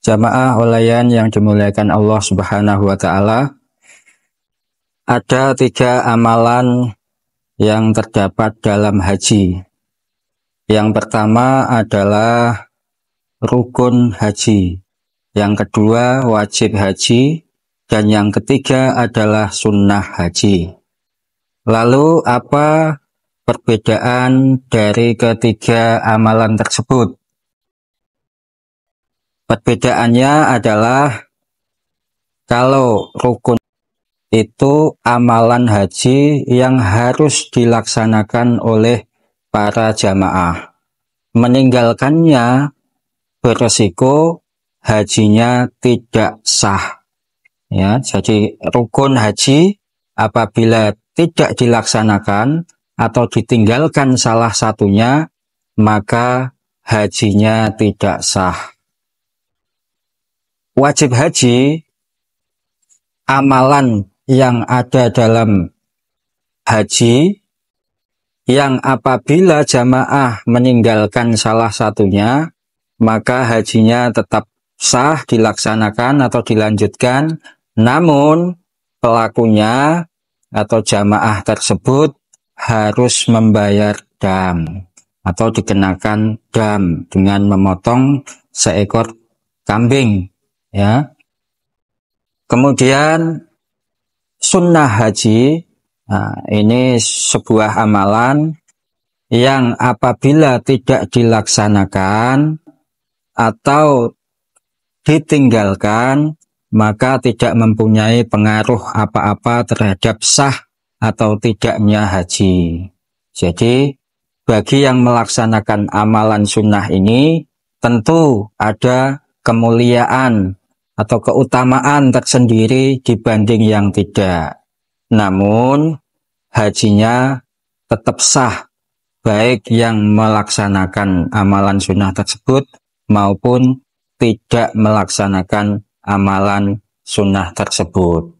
Jamaah ulayan yang dimuliakan Allah Subhanahu wa Ta'ala, ada tiga amalan yang terdapat dalam haji. Yang pertama adalah rukun haji, yang kedua wajib haji, dan yang ketiga adalah sunnah haji. Lalu, apa perbedaan dari ketiga amalan tersebut? Perbedaannya adalah kalau rukun itu amalan haji yang harus dilaksanakan oleh para jamaah. Meninggalkannya beresiko hajinya tidak sah. Ya, jadi rukun haji apabila tidak dilaksanakan atau ditinggalkan salah satunya, maka hajinya tidak sah wajib haji amalan yang ada dalam haji yang apabila jamaah meninggalkan salah satunya maka hajinya tetap sah dilaksanakan atau dilanjutkan namun pelakunya atau jamaah tersebut harus membayar dam atau dikenakan dam dengan memotong seekor kambing ya kemudian sunnah haji nah, ini sebuah amalan yang apabila tidak dilaksanakan atau ditinggalkan maka tidak mempunyai pengaruh apa-apa terhadap sah atau tidaknya haji. Jadi bagi yang melaksanakan amalan sunnah ini tentu ada kemuliaan atau keutamaan tersendiri dibanding yang tidak. Namun, hajinya tetap sah, baik yang melaksanakan amalan sunnah tersebut maupun tidak melaksanakan amalan sunnah tersebut.